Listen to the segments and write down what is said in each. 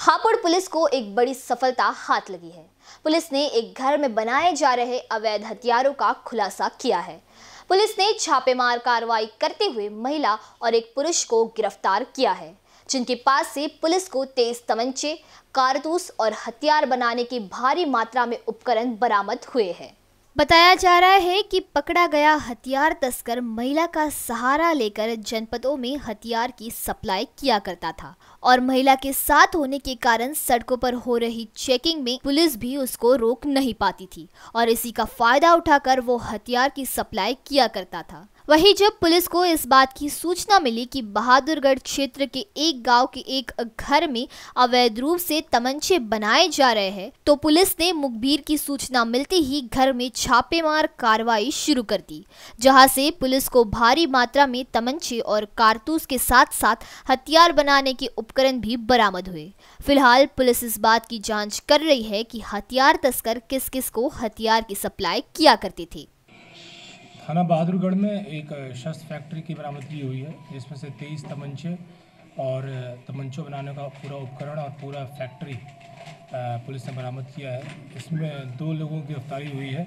Hapur police को एक बड़ी सफलता हाथ लगी है पुलिस ने एक घर में बनाए जा रहे अवैध हथियारों का खुलासा किया है पुलिस ने छापेमार कार्रवाई करते हुए महिला और एक पुरुष को गिरफ्तार किया है जिनके पास से पुलिस को तेज तमंचे कारतूस और हथियार बनाने की भारी मात्रा में उपकरण बरामद हुए हैं बताया जा रहा है कि पकड़ा गया हथियार तस्कर महिला का सहारा लेकर जनपदों में हथियार की सप्लाई किया करता था और महिला के साथ होने के कारण सड़कों पर हो रही चेकिंग में पुलिस भी उसको रोक नहीं पाती थी और इसी का फायदा उठाकर वो हथियार की सप्लाई किया करता था वहीं जब पुलिस को इस बात की सूचना मिली कि बहादुरगढ़ क्षेत्र के एक गांव के एक घर में अवैध रूप से तमंचे बनाए जा रहे हैं तो पुलिस ने मुखबिर की सूचना मिलते ही घर में छापेमार कार्रवाई शुरू कर दी जहां से पुलिस को भारी मात्रा में तमंचे और कारतूस के साथ साथ हथियार बनाने के उपकरण भी बरामद हुए फिलहाल पुलिस इस बात की जांच कर रही है कि हथियार तस्कर किस किस को हथियार की सप्लाई किया करते थे थाना बहादुरगढ़ में एक शस्त्र फैक्ट्री की बरामदगी हुई है जिसमें से तेईस तमंचे और तमंचों बनाने का पूरा उपकरण और पूरा फैक्ट्री पुलिस ने बरामद किया है इसमें दो लोगों की गिरफ्तारी हुई है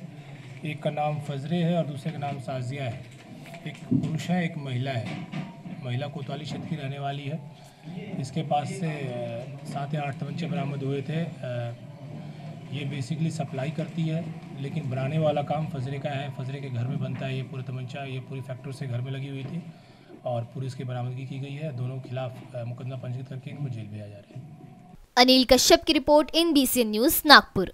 एक का नाम फजरे है और दूसरे का नाम साजिया है एक पुरुष है एक महिला है महिला कोतवाली क्षेत्र की रहने वाली है इसके पास से सात या आठ तमंचे बरामद हुए थे ये बेसिकली सप्लाई करती है लेकिन बनाने वाला काम फजरे का है फजरे के घर में बनता है ये पूरा तमंचा ये पूरी फैक्ट्री से घर में लगी हुई थी और पूरी की बरामदगी की गई है दोनों के खिलाफ मुकदमा पंजीकृत करके इनको जेल भेजा जा रहा है अनिल कश्यप की रिपोर्ट एनबीसी न्यूज़ नागपुर